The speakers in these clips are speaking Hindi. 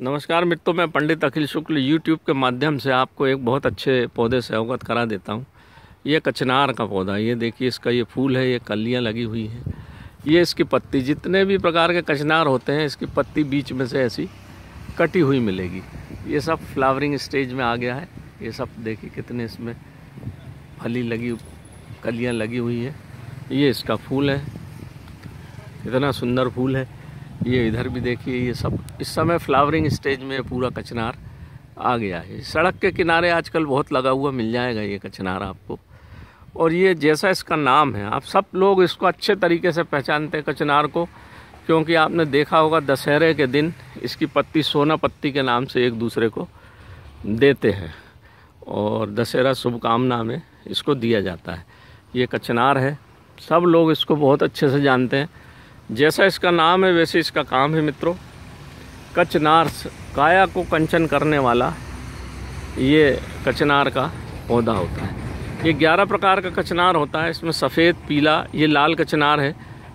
नमस्कार मित्रों मैं पंडित अखिल शुक्ल यूट्यूब के माध्यम से आपको एक बहुत अच्छे पौधे से अवगत करा देता हूँ ये कचनार का पौधा ये देखिए इसका ये फूल है ये कलियाँ लगी हुई हैं ये इसकी पत्ती जितने भी प्रकार के कचनार होते हैं इसकी पत्ती बीच में से ऐसी कटी हुई मिलेगी ये सब फ्लावरिंग स्टेज में आ गया है ये सब देखिए कितने इसमें फली लगी कलियाँ लगी हुई हैं ये इसका फूल है इतना सुंदर फूल है ये इधर भी देखिए ये सब इस समय फ्लावरिंग स्टेज में पूरा कचनार आ गया है सड़क के किनारे आजकल बहुत लगा हुआ मिल जाएगा ये कचनार आपको और ये जैसा इसका नाम है आप सब लोग इसको अच्छे तरीके से पहचानते हैं कचनार को क्योंकि आपने देखा होगा दशहरे के दिन इसकी पत्ती सोना पत्ती के नाम से एक दूसरे को देते हैं और दशहरा शुभकामना में इसको दिया जाता है ये कचनार है सब लोग इसको बहुत अच्छे से जानते हैं जैसा इसका नाम है वैसे इसका काम है मित्रों कचनार्स काया को कंचन करने वाला ये कचनार का पौधा होता है ये ग्यारह प्रकार का कचनार होता है इसमें सफ़ेद पीला ये लाल कचनार है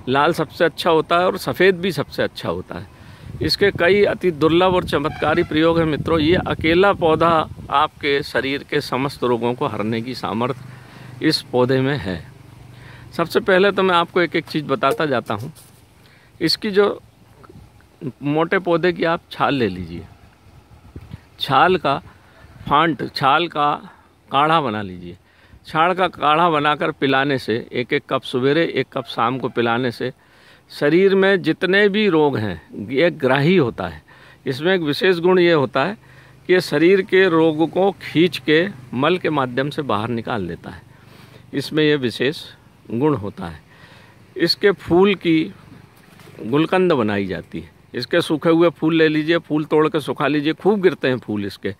लाल सबसे अच्छा होता है और सफ़ेद भी सबसे अच्छा होता है इसके कई अति दुर्लभ और चमत्कारी प्रयोग हैं मित्रों ये अकेला पौधा आपके शरीर के समस्त रोगों को हरने की सामर्थ्य इस पौधे में है सबसे पहले तो मैं आपको एक एक चीज़ बताता जाता हूँ इसकी जो मोटे पौधे की आप छाल ले लीजिए छाल का फांट छाल का काढ़ा बना लीजिए छाल का काढ़ा बनाकर पिलाने से एक एक कप सवेरे एक कप शाम को पिलाने से शरीर में जितने भी रोग हैं ये ग्राही होता है इसमें एक विशेष गुण ये होता है कि शरीर के रोग को खींच के मल के माध्यम से बाहर निकाल देता है इसमें यह विशेष गुण होता है इसके फूल की गुलकंद बनाई जाती है इसके सूखे हुए फूल ले लीजिए फूल तोड़ के सुखा लीजिए खूब गिरते हैं फूल इसके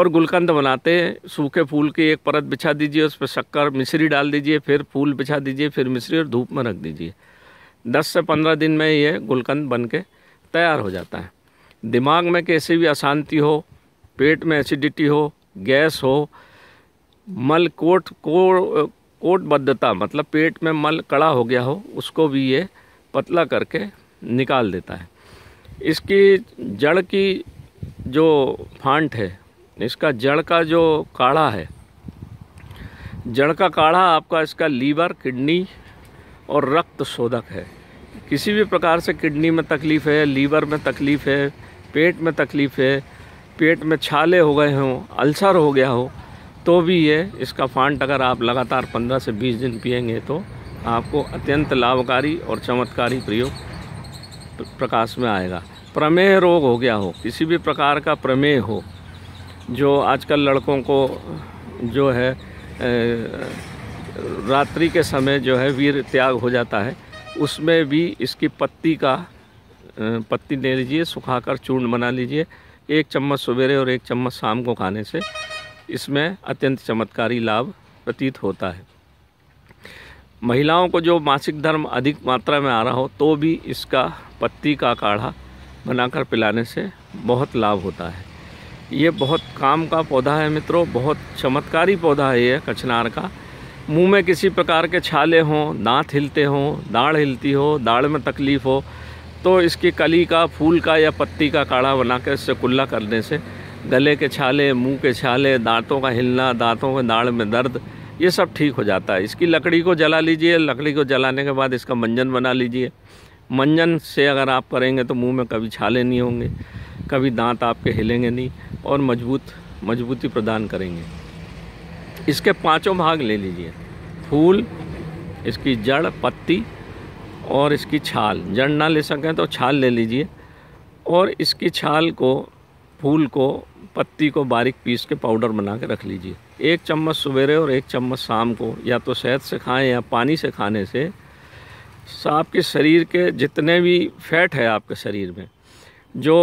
और गुलकंद बनाते हैं सूखे फूल की एक परत बिछा दीजिए उस पर शक्कर मिश्री डाल दीजिए फिर फूल बिछा दीजिए फिर मिश्री और धूप में रख दीजिए दस से पंद्रह दिन में ये गुलकंद बन के तैयार हो जाता है दिमाग में कैसी भी अशांति हो पेट में एसिडिटी हो गैस हो मल कोट को कोटबद्धता मतलब पेट में मल कड़ा हो गया हो उसको भी ये पतला करके निकाल देता है इसकी जड़ की जो फांट है इसका जड़ का जो काढ़ा है जड़ का काढ़ा आपका इसका लीवर किडनी और रक्त शोधक है किसी भी प्रकार से किडनी में तकलीफ़ है लीवर में तकलीफ़ है पेट में तकलीफ़ है पेट में छाले हो गए हों अल्सर हो गया हो तो भी ये इसका फांट अगर आप लगातार 15 से 20 दिन पियेंगे तो आपको अत्यंत लाभकारी और चमत्कारी प्रयोग प्रकाश में आएगा प्रमेह रोग हो गया हो किसी भी प्रकार का प्रमेह हो जो आजकल लड़कों को जो है रात्रि के समय जो है वीर त्याग हो जाता है उसमें भी इसकी पत्ती का पत्ती ले लीजिए सुखाकर चूर्ण बना लीजिए एक चम्मच सवेरे और एक चम्मच शाम को खाने से इसमें अत्यंत चमत्कारी लाभ प्रतीत होता है महिलाओं को जो मासिक धर्म अधिक मात्रा में आ रहा हो तो भी इसका पत्ती का काढ़ा बनाकर पिलाने से बहुत लाभ होता है ये बहुत काम का पौधा है मित्रों बहुत चमत्कारी पौधा है ये कचनार का मुंह में किसी प्रकार के छाले हों दांत हिलते हों दाढ़ हिलती हो दाढ़ में तकलीफ़ हो तो इसकी कली का फूल का या पत्ती का काढ़ा बनाकर इससे कुल्ला करने से गले के छाले मुंह के छाले दांतों का हिलना दांतों के दाढ़ में दर्द ये सब ठीक हो जाता है इसकी लकड़ी को जला लीजिए लकड़ी को जलाने के बाद इसका मंजन बना लीजिए मंजन से अगर आप करेंगे तो मुंह में कभी छाले नहीं होंगे कभी दांत आपके हिलेंगे नहीं और मजबूत मजबूती प्रदान करेंगे इसके पांचों भाग ले लीजिए फूल इसकी जड़ पत्ती और इसकी छाल जड़ ना ले सकें तो छाल ले लीजिए और इसकी छाल को फूल को पत्ती को बारीक पीस के पाउडर बना के रख लीजिए एक चम्मच सवेरे और एक चम्मच शाम को या तो शहद से खाएं या पानी से खाने से आपके शरीर के जितने भी फैट है आपके शरीर में जो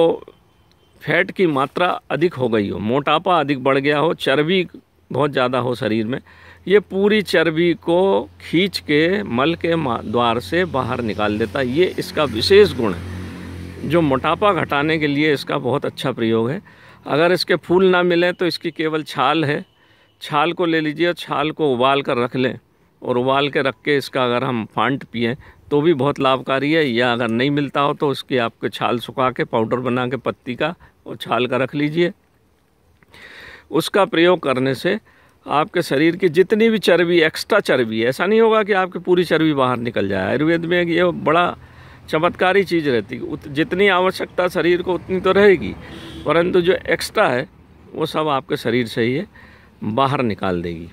फैट की मात्रा अधिक हो गई हो मोटापा अधिक बढ़ गया हो चर्बी बहुत ज़्यादा हो शरीर में ये पूरी चर्बी को खींच के मल के द्वार से बाहर निकाल देता ये इसका विशेष गुण है जो मोटापा घटाने के लिए इसका बहुत अच्छा प्रयोग है अगर इसके फूल ना मिलें तो इसकी केवल छाल है छाल को ले लीजिए और छाल को उबाल कर रख लें और उबाल के रख के इसका अगर हम फांट पिए तो भी बहुत लाभकारी है या अगर नहीं मिलता हो तो उसकी आपके छाल सुखा के पाउडर बना के पत्ती का और छाल का रख लीजिए उसका प्रयोग करने से आपके शरीर की जितनी भी चर्बी एक्स्ट्रा चर्बी है ऐसा नहीं होगा कि आपकी पूरी चर्बी बाहर निकल जाए आयुर्वेद में ये बड़ा चमत्कारी चीज़ रहती है जितनी आवश्यकता शरीर को उतनी तो रहेगी परंतु जो एक्स्ट्रा है वो सब आपके शरीर से ही बाहर निकाल देगी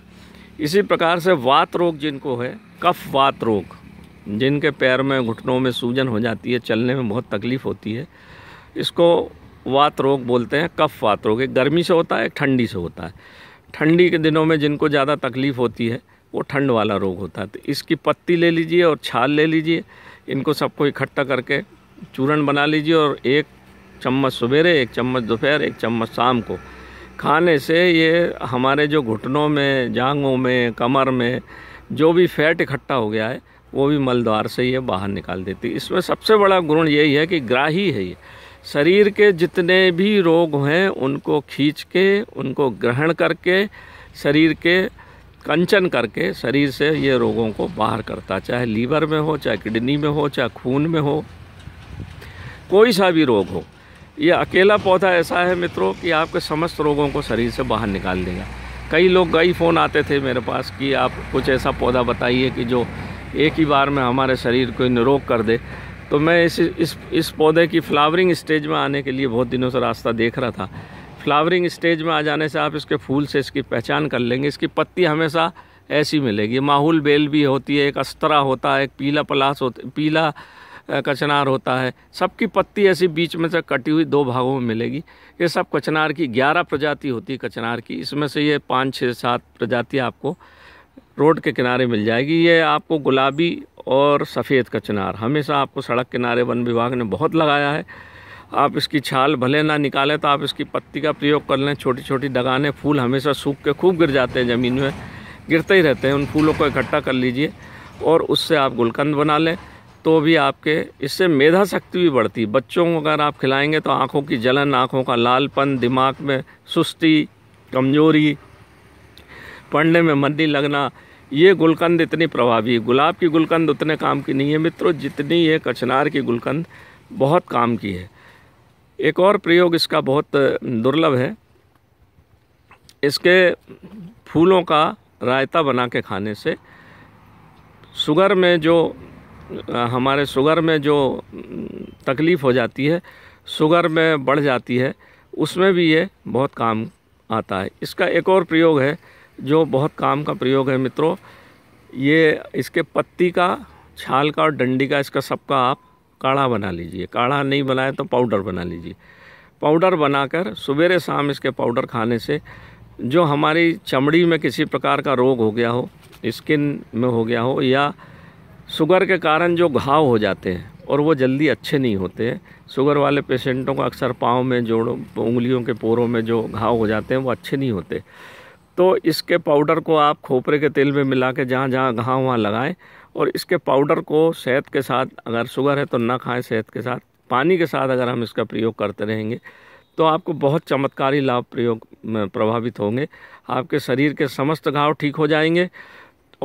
इसी प्रकार से वात रोग जिनको है कफ वात रोग जिनके पैर में घुटनों में सूजन हो जाती है चलने में बहुत तकलीफ़ होती है इसको वात रोग बोलते हैं कफ वात रोग एक गर्मी से होता है एक ठंडी से होता है ठंडी के दिनों में जिनको ज़्यादा तकलीफ़ होती है वो ठंड वाला रोग होता है तो इसकी पत्ती ले लीजिए और छाल ले लीजिए इनको सबको इकट्ठा करके चूरण बना लीजिए और एक चम्मच सवेरे एक चम्मच दोपहर एक चम्मच शाम को खाने से ये हमारे जो घुटनों में जांघों में कमर में जो भी फैट इकट्ठा हो गया है वो भी मलद्वार से ये बाहर निकाल देती है इसमें सबसे बड़ा गुण यही है कि ग्राही है ये शरीर के जितने भी रोग हैं उनको खींच के उनको ग्रहण करके शरीर के कंचन करके शरीर से ये रोगों को बाहर करता चाहे लीवर में हो चाहे किडनी में हो चाहे खून में हो कोई सा भी रोग हो ये अकेला पौधा ऐसा है मित्रों कि आपके समस्त रोगों को शरीर से बाहर निकाल देगा कई लोग कई फ़ोन आते थे मेरे पास कि आप कुछ ऐसा पौधा बताइए कि जो एक ही बार में हमारे शरीर को निरोग कर दे तो मैं इस इस इस पौधे की फ्लावरिंग स्टेज में आने के लिए बहुत दिनों से रास्ता देख रहा था फ्लावरिंग स्टेज में आ जाने से आप इसके फूल से इसकी पहचान कर लेंगे इसकी पत्ती हमेशा ऐसी मिलेगी माहौल बेल भी होती है एक अस्तरा होता है एक पीला पलास होता पीला कचनार होता है सबकी पत्ती ऐसी बीच में से कटी हुई दो भागों में मिलेगी ये सब कचनार की ग्यारह प्रजाति होती है कचनार की इसमें से ये पाँच छः सात प्रजाति आपको रोड के किनारे मिल जाएगी ये आपको गुलाबी और सफ़ेद कचनार हमेशा आपको सड़क किनारे वन विभाग ने बहुत लगाया है आप इसकी छाल भले ना निकालें तो आप इसकी पत्ती का प्रयोग कर लें छोटी छोटी डगाने फूल हमेशा सूख के खूब गिर जाते हैं ज़मीन में गिरते ही रहते हैं उन फूलों को इकट्ठा कर लीजिए और उससे आप गुलकंद बना लें तो भी आपके इससे मेधा शक्ति भी बढ़ती है बच्चों को अगर आप खिलाएंगे तो आँखों की जलन आँखों का लालपन दिमाग में सुस्ती कमजोरी पढ़ने में मंदी लगना ये गुलकंद इतनी प्रभावी गुलाब की गुलकंद उतने काम की नहीं है मित्रों जितनी ये कचनार की गुलकंद बहुत काम की है एक और प्रयोग इसका बहुत दुर्लभ है इसके फूलों का रायता बना के खाने से शुगर में जो हमारे शुगर में जो तकलीफ़ हो जाती है शुगर में बढ़ जाती है उसमें भी ये बहुत काम आता है इसका एक और प्रयोग है जो बहुत काम का प्रयोग है मित्रों ये इसके पत्ती का छाल का और डंडी का इसका सबका आप काढ़ा बना लीजिए काढ़ा नहीं बनाए तो पाउडर बना लीजिए पाउडर बनाकर सवेरे शाम इसके पाउडर खाने से जो हमारी चमड़ी में किसी प्रकार का रोग हो गया हो स्किन में हो गया हो या शुगर के कारण जो घाव हो जाते हैं और वो जल्दी अच्छे नहीं होते हैं शुगर वाले पेशेंटों का अक्सर पाँव में जोड़ों उंगलियों के पोरों में जो घाव हो जाते हैं वो अच्छे नहीं होते तो इसके पाउडर को आप खोपरे के तेल में मिला के जहाँ जहाँ घाव वहाँ लगाएं और इसके पाउडर को शहद के साथ अगर शुगर है तो ना खाएं शहद के साथ पानी के साथ अगर हम इसका प्रयोग करते रहेंगे तो आपको बहुत चमत्कारी लाभ प्रयोग प्रभावित होंगे आपके शरीर के समस्त घाव ठीक हो जाएंगे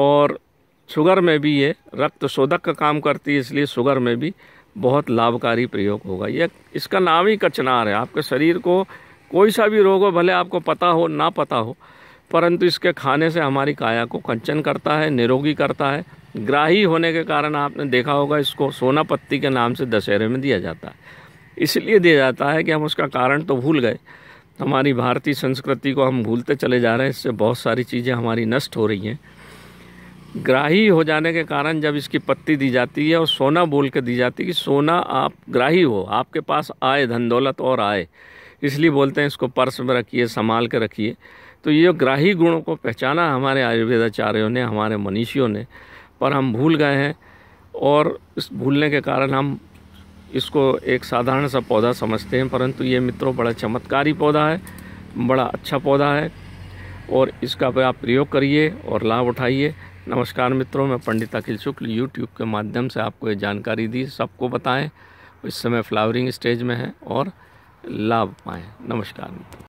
और शुगर में भी ये रक्त शोधक का काम करती है इसलिए शुगर में भी बहुत लाभकारी प्रयोग होगा यह इसका नाम ही कचनार है आपके शरीर को कोई सा भी रोग हो भले आपको पता हो ना पता हो परंतु इसके खाने से हमारी काया को कंचन करता है निरोगी करता है ग्राही होने के कारण आपने देखा होगा इसको सोना पत्ती के नाम से दशहरे में दिया जाता है इसलिए दिया जाता है कि हम उसका कारण तो भूल गए हमारी भारतीय संस्कृति को हम भूलते चले जा रहे हैं इससे बहुत सारी चीज़ें हमारी नष्ट हो रही हैं ग्राही हो जाने के कारण जब इसकी पत्ती दी जाती है और सोना बोल के दी जाती है कि सोना आप ग्राही हो आपके पास आए धन दौलत और आए इसलिए बोलते हैं इसको पर्स में रखिए संभाल के रखिए तो ये ग्राही गुणों को पहचाना हमारे आयुर्वेदाचार्यों ने हमारे मनीषियों ने पर हम भूल गए हैं और इस भूलने के कारण हम इसको एक साधारण सा पौधा समझते हैं परंतु ये मित्रों बड़ा चमत्कारी पौधा है बड़ा अच्छा पौधा है और इसका आप प्रयोग करिए और लाभ उठाइए नमस्कार मित्रों मैं पंडित अखिल शुक्ल यूट्यूब के माध्यम से आपको ये जानकारी दी सबको बताएं इस समय फ्लावरिंग स्टेज में है और लाभ पाएँ नमस्कार मित्रों